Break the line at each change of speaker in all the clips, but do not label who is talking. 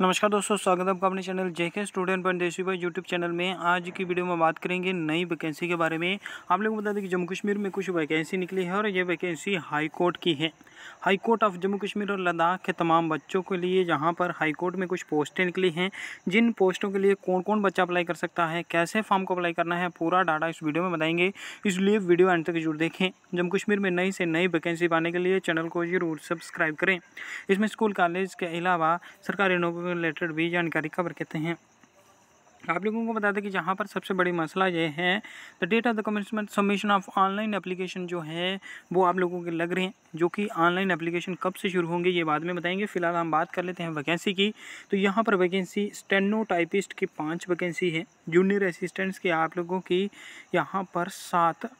नमस्कार दोस्तों स्वागत है आपका अपने चैनल जेके स्टूडेंट पंडेशी भाई यूट्यूब चैनल में आज की वीडियो में बात करेंगे नई वैकेंसी के बारे में आप लोगों को बता दें कि जम्मू कश्मीर में कुछ वैकेंसी निकली है और ये वैकेंसी हाई कोर्ट की है high court of Jammu Kashmir और लद्दाख के तमाम बच्चों के लिए जहाँ पर हाई कोर्ट में कुछ पोस्टें निकली हैं जिन पोस्टों के लिए कौन कौन बच्चा अप्लाई कर सकता है कैसे फॉर्म को अप्लाई करना है पूरा डाटा इस वीडियो में बताएंगे इसलिए वीडियो एंड तक जरूर देखें जम्मू कश्मीर में नई से नई वैकेंसी पाने के लिए चैनल को जरूर सब्सक्राइब करें इसमें स्कूल कॉलेज के अलावा सरकारी नौकरी रिलेटेड भी जानकारी कवर करते हैं आप लोगों को बता दें कि जहाँ पर सबसे बड़ी मसला ये है the date of the commencement submission of online application जो है वो आप लोगों के लग रहे हैं जो कि ऑनलाइन एप्लीकेशन कब से शुरू होंगे ये बाद में बताएंगे फिलहाल हम बात कर लेते हैं वैकेंसी की तो यहाँ पर वैकेंसी स्टेनो टाइपिस्ट की पाँच वैकेंसी है जूनियर असिस्टेंट्स की आप लोगों की यहाँ पर सात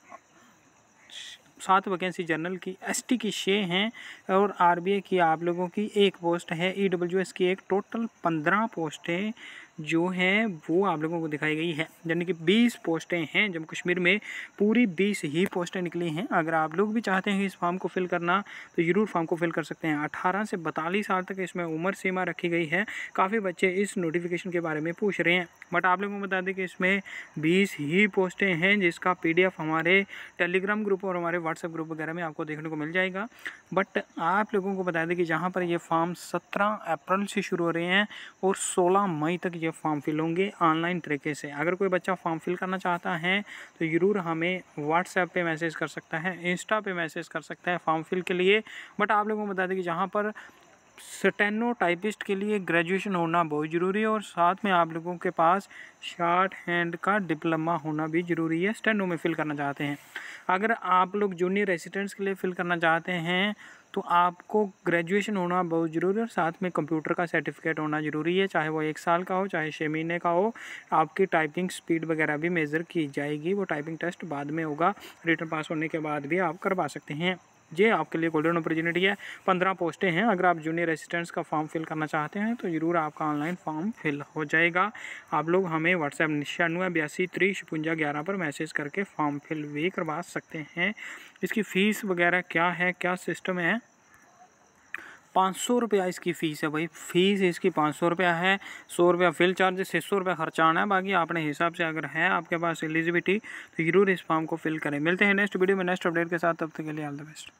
सात वैकेंसी जनरल की एसटी की छः हैं और आरबीए की आप लोगों की एक पोस्ट है ईडब्ल्यूएस की एक टोटल पंद्रह पोस्ट है जो हैं वो आप लोगों को दिखाई गई है यानी कि 20 पोस्टें हैं जम्मू कश्मीर में पूरी 20 ही पोस्टें निकली हैं अगर आप लोग भी चाहते हैं इस फॉर्म को फिल करना तो ज़रूर फॉर्म को फिल कर सकते हैं अठारह से बतालीस साल तक इसमें उम्र सीमा रखी गई है काफ़ी बच्चे इस नोटिफिकेशन के बारे में पूछ रहे हैं बट आप लोगों को बता दें कि इसमें बीस ही पोस्टें हैं जिसका पी हमारे टेलीग्राम ग्रुप और हमारे व्हाट्सएप ग्रुप वगैरह में आपको देखने को मिल जाएगा बट आप लोगों को बता दें कि जहाँ पर ये फॉर्म सत्रह अप्रैल से शुरू हो रहे हैं और सोलह मई तक ये ये फॉर्म फिल होंगे ऑनलाइन तरीके से अगर कोई बच्चा फॉर्म फिल करना चाहता है तो ज़रूर हमें व्हाट्सएप पे मैसेज कर सकता है इंस्टा पे मैसेज कर सकता है फॉर्म फिल के लिए बट आप लोगों को बता दें कि जहाँ पर स्टेनो टाइपिस्ट के लिए ग्रेजुएशन होना बहुत ज़रूरी है और साथ में आप लोगों के पास शार्ट हैंड का डिप्लोमा होना भी ज़रूरी है स्टेनो में फ़िल करना चाहते हैं अगर आप लोग जूनियर रेसिडेंट्स के लिए फ़िल करना चाहते हैं तो आपको ग्रेजुएशन होना बहुत ज़रूरी है और साथ में कंप्यूटर का सर्टिफिकेट होना ज़रूरी है चाहे वो एक साल का हो चाहे छः महीने का हो आपकी टाइपिंग स्पीड वगैरह भी मेज़र की जाएगी वो टाइपिंग टेस्ट बाद में होगा रिटर्न पास होने के बाद भी आप करवा सकते हैं ये आपके लिए गोल्डन अपॉर्चुनिटी है पंद्रह पोस्टें हैं अगर आप जूनियर असिस्टेंट्स का फॉर्म फिल करना चाहते हैं तो ज़रूर आपका ऑनलाइन फॉर्म फिल हो जाएगा आप लोग हमें व्हाट्सएप छियानवे बयासी त्री छपुंजा ग्यारह पर मैसेज करके फॉर्म फिल भी करवा सकते हैं इसकी फ़ीस वगैरह क्या है क्या सिस्टम है पाँच सौ रुपया इसकी फ़ीस है भाई फ़ीस इसकी पाँच सौ रुपया है सौ रुपया फिल चार्ज छः सौ रुपया खर्चा आना है बाकी अपने हिसाब से अगर है आपके पास एलिजिबिलिटी तो जरूर इस फॉर्म को फिल करें मिलते हैं नेक्स्ट वीडियो में नेक्स्ट अपडेट के साथ तब तक के लिए ऑल द बेस्ट